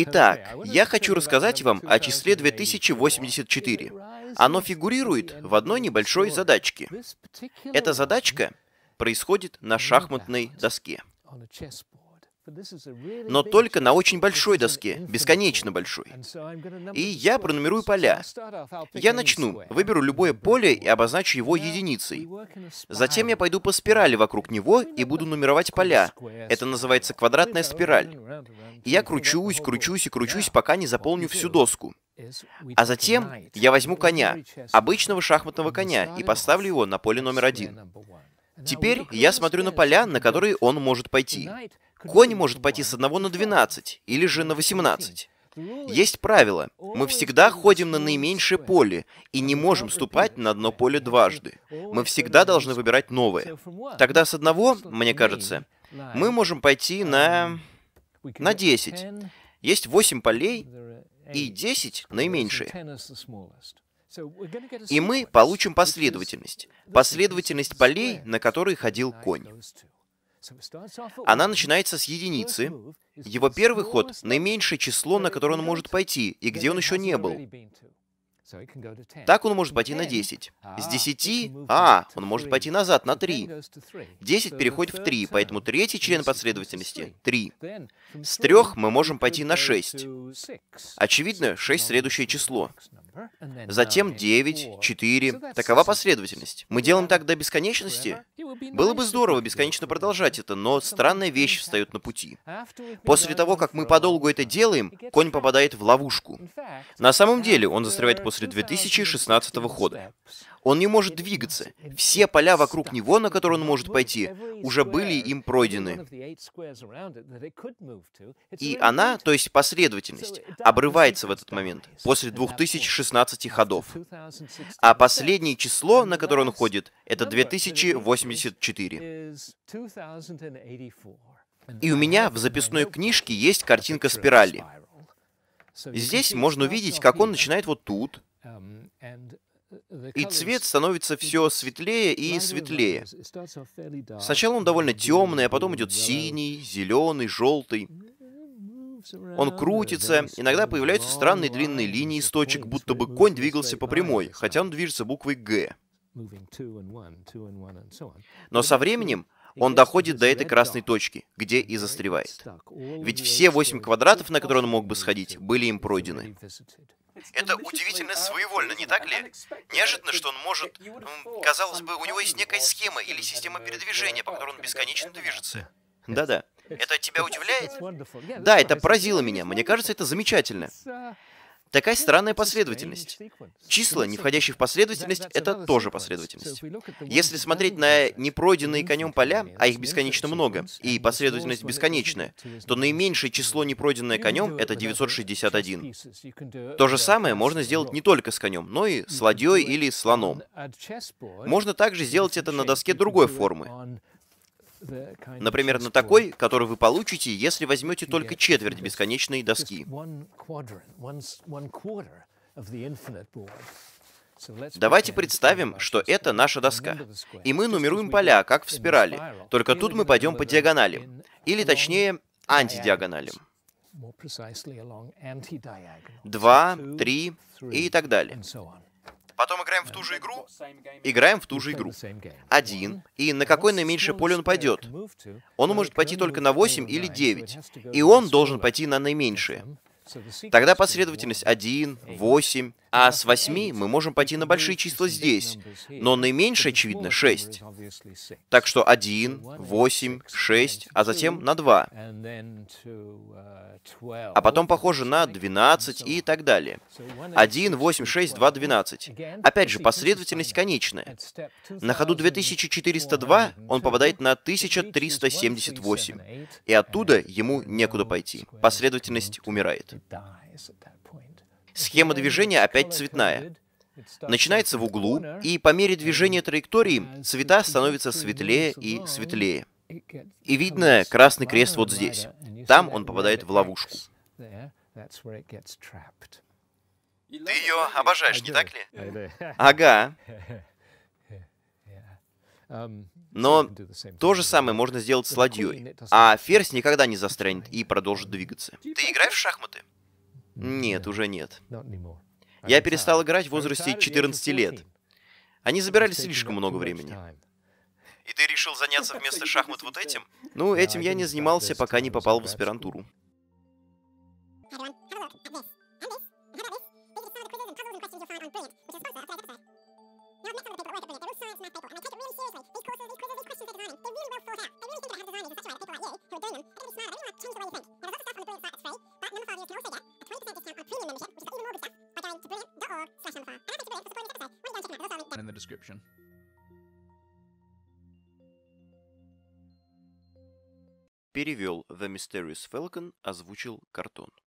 Итак, я хочу рассказать вам о числе 2084. Оно фигурирует в одной небольшой задачке. Эта задачка происходит на шахматной доске но только на очень большой доске, бесконечно большой. И я пронумерую поля. Я начну, выберу любое поле и обозначу его единицей. Затем я пойду по спирали вокруг него и буду нумеровать поля. Это называется квадратная спираль. И я кручусь, кручусь и кручусь, пока не заполню всю доску. А затем я возьму коня, обычного шахматного коня, и поставлю его на поле номер один. Теперь я смотрю на поля, на которые он может пойти. Конь может пойти с 1 на 12 или же на 18. Есть правило. Мы всегда ходим на наименьшее поле и не можем ступать на одно поле дважды. Мы всегда должны выбирать новое. Тогда с одного, мне кажется, мы можем пойти на... на 10. Есть 8 полей и 10 наименьшие. И мы получим последовательность. Последовательность полей, на которые ходил конь. Она начинается с единицы. Его первый ход — наименьшее число, на которое он может пойти, и где он еще не был. Так он может пойти на 10. С 10, ah, а, он может пойти назад на 3. 10 переходит в 3, поэтому третий член последовательности — 3. С 3 мы можем пойти на 6. Очевидно, 6 — следующее число. Затем 9, uh, 4. Такова последовательность. Мы делаем так до бесконечности? Было бы здорово бесконечно продолжать это, но странная вещь встает на пути. После того, как мы подолгу это uh, делаем, конь попадает в ловушку. На самом деле он застревает после 2016 года. Он не может двигаться. Все поля вокруг него, на которые он может пойти, уже были им пройдены. И она, то есть последовательность, обрывается в этот момент, после 2016 ходов. А последнее число, на которое он ходит, это 2084. И у меня в записной книжке есть картинка спирали. Здесь можно увидеть, как он начинает вот тут, и цвет становится все светлее и светлее. Сначала он довольно темный, а потом идет синий, зеленый, желтый. Он крутится, иногда появляются странные длинные линии из точек, будто бы конь двигался по прямой, хотя он движется буквой «Г». Но со временем он доходит до этой красной точки, где и застревает. Ведь все восемь квадратов, на которые он мог бы сходить, были им пройдены. Это удивительно своевольно, не так ли? Неожиданно, что он может... Казалось бы, у него есть некая схема или система передвижения, по которой он бесконечно движется. Да-да. Это тебя удивляет? Да, это поразило меня. Мне кажется, это замечательно. Такая странная последовательность. Числа, не входящие в последовательность, это тоже последовательность. Если смотреть на непройденные конем поля, а их бесконечно много, и последовательность бесконечная, то наименьшее число, не конем, это 961. То же самое можно сделать не только с конем, но и с ладьей или слоном. Можно также сделать это на доске другой формы. Например, на такой, который вы получите, если возьмете только четверть бесконечной доски. Давайте представим, что это наша доска. И мы нумеруем поля, как в спирали. Только тут мы пойдем по диагонали. Или точнее, антидиагонали. Два, три и так далее. Потом играем в ту же игру. Играем в ту же игру. Один. И на какое наименьшее поле он пойдет? Он может пойти только на 8 или 9. И он должен пойти на наименьшее. Тогда последовательность 1, 8, а с 8 мы можем пойти на большие числа здесь, но наименьшее, очевидно, 6. Так что 1, 8, 6, а затем на 2. А потом похоже на 12 и так далее. 1, 8, 6, 2, 12. Опять же, последовательность конечная. На ходу 2402 он попадает на 1378, и оттуда ему некуда пойти. Последовательность умирает. Схема движения опять цветная. Начинается в углу, и по мере движения траектории цвета становятся светлее и светлее. И видно красный крест вот здесь. Там он попадает в ловушку. Ты ее обожаешь, не так ли? Ага. Но то же самое можно сделать с ладьей. А ферзь никогда не застрянет и продолжит двигаться. Ты играешь в шахматы? Нет, уже нет. Я перестал играть в возрасте 14 лет. Они забирали слишком много времени. И ты решил заняться вместо шахмат вот этим? Ну, этим я не занимался, пока не попал в аспирантуру. in the description. Перевел The Mysterious Falcon озвучил Картон.